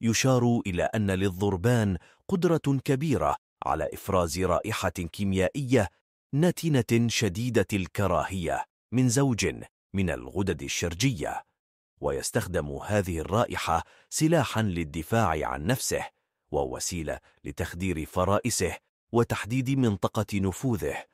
يشار إلى أن للضربان قدرة كبيرة على إفراز رائحة كيميائية نتنة شديدة الكراهية من زوج من الغدد الشرجية ويستخدم هذه الرائحة سلاحا للدفاع عن نفسه ووسيلة لتخدير فرائسه وتحديد منطقة نفوذه